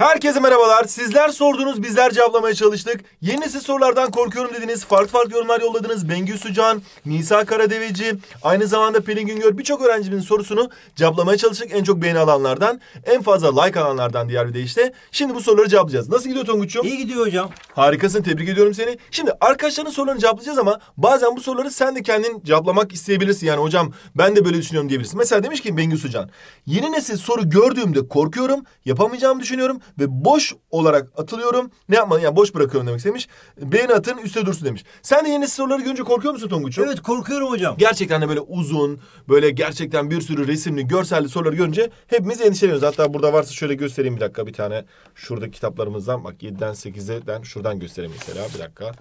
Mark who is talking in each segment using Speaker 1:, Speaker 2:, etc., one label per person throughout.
Speaker 1: Herkese merhabalar. Sizler sordunuz, bizler cevaplamaya çalıştık. Yeni nesil sorulardan korkuyorum dediniz. Farklı farklı yorumlar yolladınız. Bengü Sucan, Nisa Karadeveci, aynı zamanda Pelin Güngör birçok öğrencimizin sorusunu cevaplamaya çalıştık. En çok beğeni alanlardan, en fazla like alanlardan diğer bir deyişle. Şimdi bu soruları cevaplayacağız. Nasıl gidiyor Tonguç'um? İyi gidiyor hocam. Harikasın, tebrik ediyorum seni. Şimdi arkadaşların sorularını cevaplayacağız ama bazen bu soruları sen de kendin cevaplamak isteyebilirsin. Yani hocam ben de böyle düşünüyorum diyebilirsin. Mesela demiş ki Bengü Sucan, yeni nesil soru gördüğümde korkuyorum, yapamayacağımı düşünüyorum ve boş olarak atılıyorum. Ne yapmadım? Yani boş bırakıyorum demek istemiş. Beğeni atın üstte dursun demiş. Sen de yeni soruları görünce korkuyor musun Tonguç'um? Evet korkuyorum hocam. Gerçekten de böyle uzun, böyle gerçekten bir sürü resimli, görselli soruları görünce hepimiz endişeleniyoruz. Hatta burada varsa şöyle göstereyim bir dakika bir tane. Şurada kitaplarımızdan bak 7'den 8'den şuradan göstereyim mesela bir dakika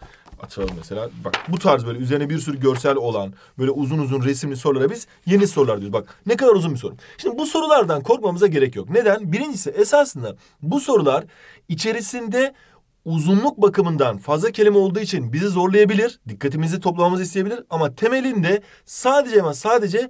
Speaker 1: açalım mesela. Bak bu tarz böyle üzerine bir sürü görsel olan böyle uzun uzun resimli sorulara biz yeni sorular diyoruz. Bak ne kadar uzun bir soru. Şimdi bu sorulardan korkmamıza gerek yok. Neden? Birincisi esasında bu sorular içerisinde uzunluk bakımından fazla kelime olduğu için bizi zorlayabilir. Dikkatimizi toplamamızı isteyebilir. Ama temelinde sadece ama sadece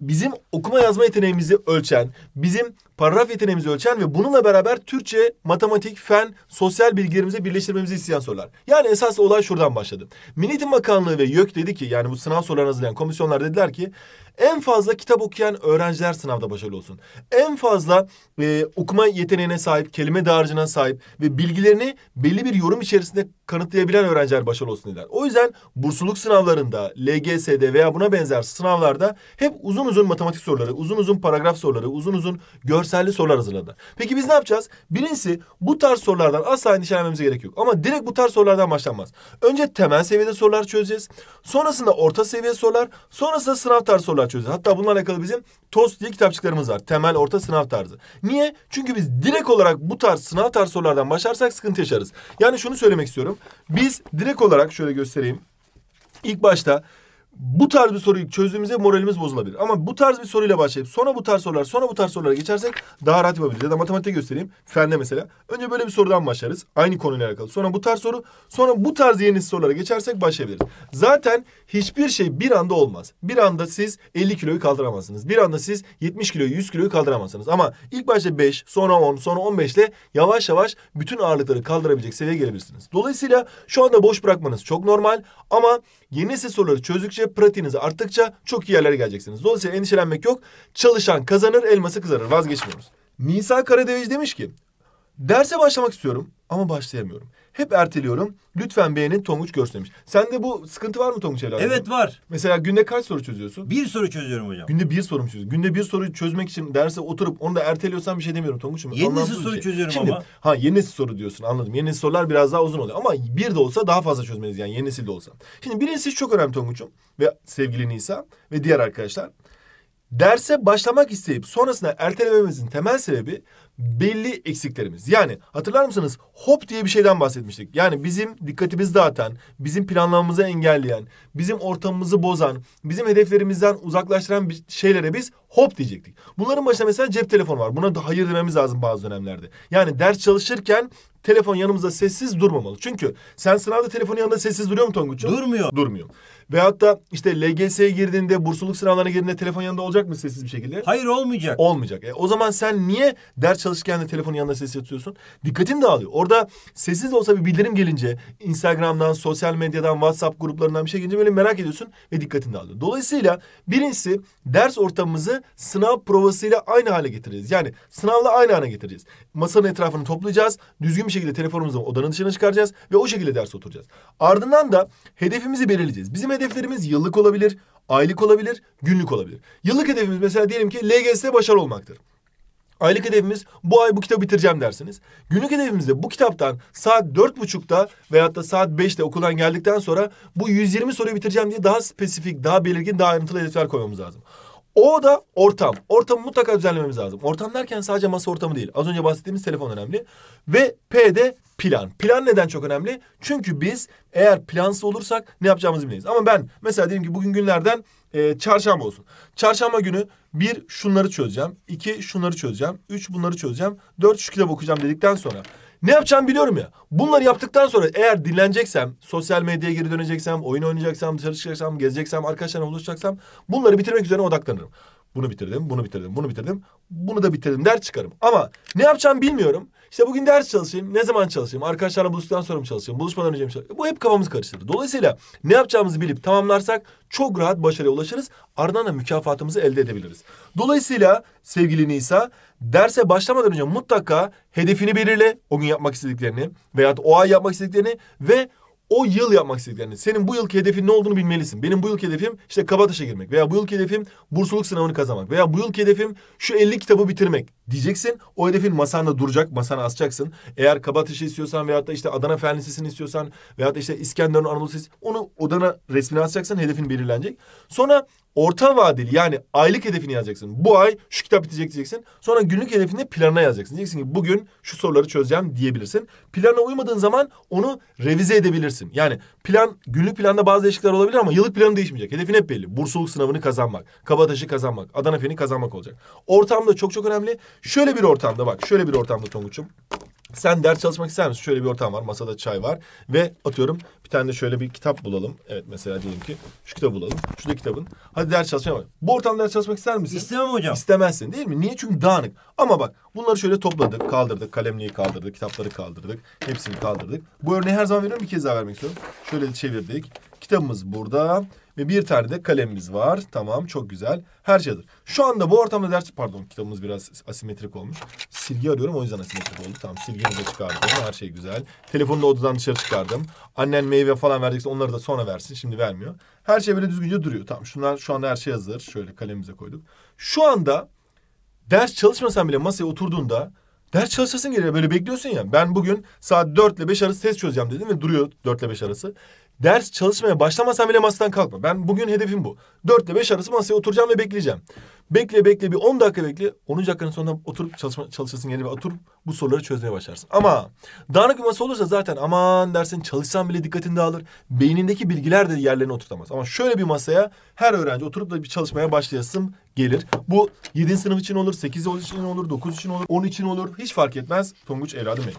Speaker 1: bizim okuma yazma yeteneğimizi ölçen, bizim paragraf yeteneğimizi ölçen ve bununla beraber Türkçe, matematik, fen, sosyal bilgilerimizi birleştirmemizi isteyen sorular. Yani esas olay şuradan başladı. Milli Eğitim Bakanlığı ve YÖK dedi ki yani bu sınav sorularını hazırlayan komisyonlar dediler ki en fazla kitap okuyan öğrenciler sınavda başarılı olsun. En fazla e, okuma yeteneğine sahip, kelime dağarcığına sahip ve bilgilerini belli bir yorum içerisinde kanıtlayabilen öğrenciler başarılı olsun dediler. O yüzden bursluluk sınavlarında, LGS'de veya buna benzer sınavlarda hep uzun uzun matematik soruları, uzun uzun paragraf soruları, uzun uzun görselli sorular hazırladı. Peki biz ne yapacağız? Birincisi bu tarz sorulardan asla endişelenmemize gerek yok. Ama direkt bu tarz sorulardan başlanmaz. Önce temel seviyede sorular çözeceğiz. Sonrasında orta seviye sorular, sonrasında sınav tarzı sorular sorular çözer. Hatta bununla alakalı bizim TOS diye kitapçıklarımız var. Temel, orta, sınav tarzı. Niye? Çünkü biz direkt olarak bu tarz sınav tarz sorulardan başlarsak sıkıntı yaşarız. Yani şunu söylemek istiyorum. Biz direkt olarak şöyle göstereyim. İlk başta bu tarz bir soruyu çözdüğümüzde moralimiz bozulabilir. Ama bu tarz bir soruyla başlayıp sonra bu tarz sorular sonra bu tarz sorulara geçersek daha rahat yapabiliriz. Ya da matematikte göstereyim. Fende mesela. Önce böyle bir sorudan başlarız. Aynı konuyla alakalı. Sonra bu tarz soru. Sonra bu tarz yeni sorulara geçersek başlayabiliriz. Zaten hiçbir şey bir anda olmaz. Bir anda siz 50 kiloyu kaldıramazsınız. Bir anda siz 70 kiloyu 100 kiloyu kaldıramazsınız. Ama ilk başta 5 sonra 10 sonra 15 ile yavaş yavaş bütün ağırlıkları kaldırabilecek seviyeye gelebilirsiniz. Dolayısıyla şu anda boş bırakmanız çok normal. Ama yeni nesil soruları çözdükçe gördükçe, pratiğiniz arttıkça çok iyi yerlere geleceksiniz. Dolayısıyla endişelenmek yok. Çalışan kazanır, elması kızarır. Vazgeçmiyoruz. Nisa Karadeviz demiş ki, derse başlamak istiyorum ama başlayamıyorum. Hep erteliyorum. Lütfen beğenin Tonguç Görslemiş. Sende bu sıkıntı var mı Tonguç evladım? Evet var. Mesela günde kaç soru çözüyorsun? Bir soru çözüyorum hocam. Günde bir soru mu çözüyorsun? Günde bir soru çözmek için derse oturup onu da erteliyorsan bir şey demiyorum Tonguç'um. Yeni nesil soru şey. çözüyorum Şimdi, ama. Ha yeni nesil soru diyorsun anladım. Yeni nesil sorular biraz daha uzun oluyor. Ama bir de olsa daha fazla çözmeniz yani yeni nesil de olsa. Şimdi birincisi çok önemli Tonguç'um ve sevgili Nisa ve diğer arkadaşlar. Derse başlamak isteyip sonrasında ertelememizin temel sebebi belli eksiklerimiz. Yani hatırlar mısınız hop diye bir şeyden bahsetmiştik. Yani bizim dikkatimizi dağıtan, bizim planlamamızı engelleyen, bizim ortamımızı bozan, bizim hedeflerimizden uzaklaştıran bir şeylere biz hop diyecektik. Bunların başında mesela cep telefonu var. Buna da hayır dememiz lazım bazı dönemlerde. Yani ders çalışırken telefon yanımızda sessiz durmamalı. Çünkü sen sınavda telefonun yanında sessiz duruyor mu Tonguç'um? Durmuyor. Durmuyor. Veyahut da işte LGS'ye girdiğinde, bursluluk sınavlarına girdiğinde telefon yanında olacak mı sessiz bir şekilde? Hayır olmayacak. Olmayacak. E, o zaman sen niye ders çalışırken de telefonun yanında ses atıyorsun, Dikkatin dağılıyor. Orada sessiz de olsa bir bildirim gelince Instagram'dan, sosyal medyadan, WhatsApp gruplarından bir şey gelince böyle merak ediyorsun ve dikkatin dağılıyor. Dolayısıyla birincisi ders ortamımızı sınav provasıyla aynı hale getireceğiz. Yani sınavla aynı hale getireceğiz. Masanın etrafını toplayacağız. Düzgün bir şekilde telefonumuzu odanın dışına çıkaracağız ve o şekilde ders oturacağız. Ardından da hedefimizi belirleyeceğiz. Bizim hedeflerimiz yıllık olabilir, aylık olabilir, günlük olabilir. Yıllık hedefimiz mesela diyelim ki LGS'de başarılı olmaktır. Aylık hedefimiz bu ay bu kitabı bitireceğim dersiniz. Günlük hedefimizde bu kitaptan saat dört buçukta veyahut da saat beşte okuldan geldikten sonra bu 120 soruyu bitireceğim diye daha spesifik, daha belirgin, daha ayrıntılı hedefler koymamız lazım. O da ortam. Ortamı mutlaka düzenlememiz lazım. Ortam derken sadece masa ortamı değil. Az önce bahsettiğimiz telefon önemli. Ve P de plan. Plan neden çok önemli? Çünkü biz eğer plansız olursak ne yapacağımızı bilmeyiz. Ama ben mesela diyelim ki bugün günlerden e, çarşamba olsun. Çarşamba günü bir şunları çözeceğim. iki şunları çözeceğim. Üç bunları çözeceğim. Dört şu kitap okuyacağım dedikten sonra. Ne yapacağım biliyorum ya. Bunları yaptıktan sonra eğer dinleneceksem, sosyal medyaya geri döneceksem, oyun oynayacaksam, dışarı çıkacaksam, gezeceksem, arkadaşlarla buluşacaksam bunları bitirmek üzerine odaklanırım. Bunu bitirdim, bunu bitirdim, bunu bitirdim. Bunu da bitirdim der çıkarım. Ama ne yapacağım bilmiyorum. İşte bugün ders çalışayım, ne zaman çalışayım, arkadaşlarla buluştuktan sonra mı çalışayım, buluşmadan önce mi çalışayım? Bu hep kafamızı karıştırdı. Dolayısıyla ne yapacağımızı bilip tamamlarsak çok rahat başarıya ulaşırız. Ardından da mükafatımızı elde edebiliriz. Dolayısıyla sevgili Nisa, derse başlamadan önce mutlaka hedefini belirle. O gün yapmak istediklerini veya o ay yapmak istediklerini ve o yıl yapmak istediklerini, senin bu yılki hedefin ne olduğunu bilmelisin. Benim bu yılki hedefim işte Kabataş'a girmek veya bu yılki hedefim bursluluk sınavını kazanmak veya bu yılki hedefim şu 50 kitabı bitirmek diyeceksin. O hedefin masanda duracak. masanı asacaksın. Eğer Kabataş'ı istiyorsan veyahut da işte Adana Fen istiyorsan veyahut da işte İskenderun Anadolu Lisesi onu odana resmini asacaksın. Hedefin belirlenecek. Sonra orta vadeli yani aylık hedefini yazacaksın. Bu ay şu kitap bitecek diyeceksin. Sonra günlük hedefini planına yazacaksın. Diyeceksin ki bugün şu soruları çözeceğim diyebilirsin. Plana uymadığın zaman onu revize edebilirsin. Yani plan günlük planda bazı değişiklikler olabilir ama yıllık planı değişmeyecek. Hedefin hep belli. Bursluluk sınavını kazanmak, Kabataş'ı kazanmak, Adana Fen'i kazanmak olacak. Ortam da çok çok önemli. Şöyle bir ortamda bak. Şöyle bir ortamda Tonguç'um. Sen ders çalışmak ister misin? Şöyle bir ortam var. Masada çay var. Ve atıyorum bir tane de şöyle bir kitap bulalım. Evet mesela diyelim ki şu kitabı bulalım. Şu da kitabın. Hadi ders çalışmaya bak. Bu ortamda ders çalışmak ister misin? İstemem hocam. İstemezsin değil mi? Niye? Çünkü dağınık. Ama bak bunları şöyle topladık. Kaldırdık. Kalemliği kaldırdık. Kitapları kaldırdık. Hepsini kaldırdık. Bu örneği her zaman veriyorum. Bir kez daha vermek istiyorum. Şöyle çevirdik. Kitabımız burada. Ve bir tane de kalemimiz var. Tamam çok güzel. Her şey hazır. Şu anda bu ortamda ders... Pardon kitabımız biraz asimetrik olmuş. Silgi arıyorum o yüzden asimetrik oldu. Tamam silgimi de çıkardım. Her şey güzel. Telefonu da odadan dışarı çıkardım. Annen meyve falan verecekse onları da sonra versin. Şimdi vermiyor. Her şey böyle düzgünce duruyor. Tamam şunlar şu anda her şey hazır. Şöyle kalemimize koyduk. Şu anda ders çalışmasan bile masaya oturduğunda ders çalışasın geliyor. Böyle bekliyorsun ya. Ben bugün saat 4 ile 5 arası test çözeceğim dedim ve duruyor 4 ile 5 arası. Ders çalışmaya başlamasam bile masadan kalkma. Ben bugün hedefim bu. Dört ile beş arası masaya oturacağım ve bekleyeceğim. Bekle bekle bir on dakika bekle. On dakikanın sonunda oturup çalışma, çalışasın gelir ve oturup bu soruları çözmeye başlarsın. Ama dağınık bir masa olursa zaten aman dersin çalışsan bile dikkatin dağılır. Beynindeki bilgiler de yerlerine oturtamaz. Ama şöyle bir masaya her öğrenci oturup da bir çalışmaya başlayasın gelir. Bu yedinci sınıf için olur, sekiz için olur, dokuz için olur, on için olur. Hiç fark etmez Tonguç Evladım Bey.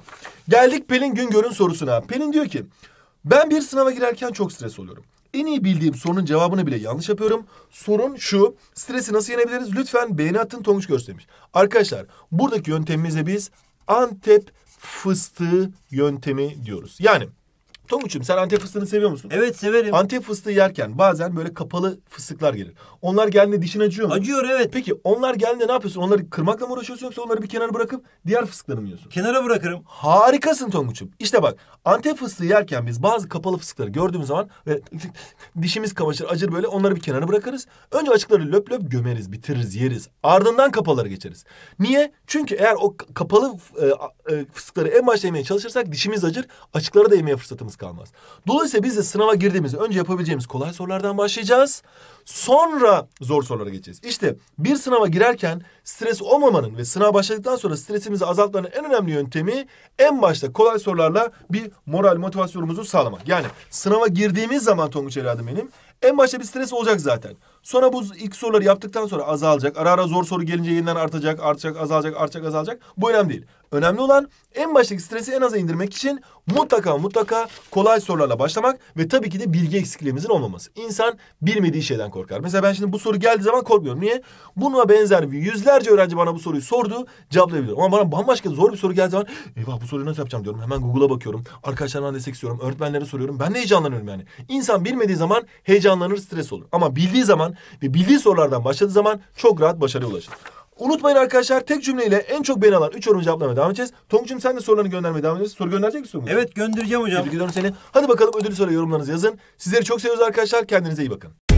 Speaker 1: Geldik Pelin Güngör'ün sorusuna. Pelin diyor ki ben bir sınava girerken çok stres oluyorum. En iyi bildiğim sorunun cevabını bile yanlış yapıyorum. Sorun şu, stresi nasıl yenebiliriz? Lütfen beğeni attın Tonguç göstermiş. Arkadaşlar buradaki yöntemimize biz Antep fıstığı yöntemi diyoruz. Yani Tomuç'um sen Antep fıstığını seviyor musun? Evet severim. Antep fıstığı yerken bazen böyle kapalı fıstıklar gelir. Onlar geldiğinde dişin acıyor mu? Acıyor evet. Peki onlar geldiğinde ne yapıyorsun? Onları kırmakla mı uğraşıyorsun yoksa onları bir kenara bırakıp diğer fıstıkları mı yiyorsun? Kenara bırakırım. Harikasın Tonguç'um. İşte bak Antep fıstığı yerken biz bazı kapalı fıstıkları gördüğümüz zaman e, dişimiz kamaşır acır böyle onları bir kenara bırakırız. Önce açıkları löp löp gömeriz, bitiririz, yeriz. Ardından kapalıları geçeriz. Niye? Çünkü eğer o kapalı e, e, fıstıkları en başta yemeye çalışırsak dişimiz acır, açıklara da yemeye fırsatımız kalmaz. Dolayısıyla biz de sınava girdiğimizde önce yapabileceğimiz kolay sorulardan başlayacağız. Sonra zor sorulara geçeceğiz. İşte bir sınava girerken stres olmamanın ve sınav başladıktan sonra stresimizi azaltmanın en önemli yöntemi en başta kolay sorularla bir moral motivasyonumuzu sağlamak. Yani sınava girdiğimiz zaman Tonguç evladım benim en başta bir stres olacak zaten. Sonra bu ilk soruları yaptıktan sonra azalacak. Ara ara zor soru gelince yeniden artacak, artacak, azalacak, artacak, azalacak. Bu önemli değil. Önemli olan en baştaki stresi en aza indirmek için mutlaka mutlaka kolay sorularla başlamak ve tabii ki de bilgi eksikliğimizin olmaması. İnsan bilmediği şeyden korkar. Mesela ben şimdi bu soru geldiği zaman korkmuyorum. Niye? Bununla benzer yüzlerce öğrenci bana bu soruyu sordu. Cevaplayabiliyorum. Ama bana bambaşka zor bir soru geldiği zaman eyvah bu soruyu nasıl yapacağım diyorum. Hemen Google'a bakıyorum. Arkadaşlarımdan destek istiyorum. Öğretmenlere soruyorum. Ben de heyecanlanıyorum yani. İnsan bilmediği zaman heyecanlanır, stres olur. Ama bildiği zaman ve bildiği sorulardan başladığı zaman çok rahat başarıya ulaşır. Unutmayın arkadaşlar tek cümleyle en çok beğeni alan 3 yorum cevaplamaya devam edeceğiz. Tonguç'um sen de sorularını göndermeye devam ediyorsun. Soru gönderecek misin? Evet göndereceğim hocam. Tebrik ediyorum seni. Hadi bakalım ödül soru yorumlarınızı yazın. Sizleri çok seviyoruz arkadaşlar. Kendinize iyi bakın.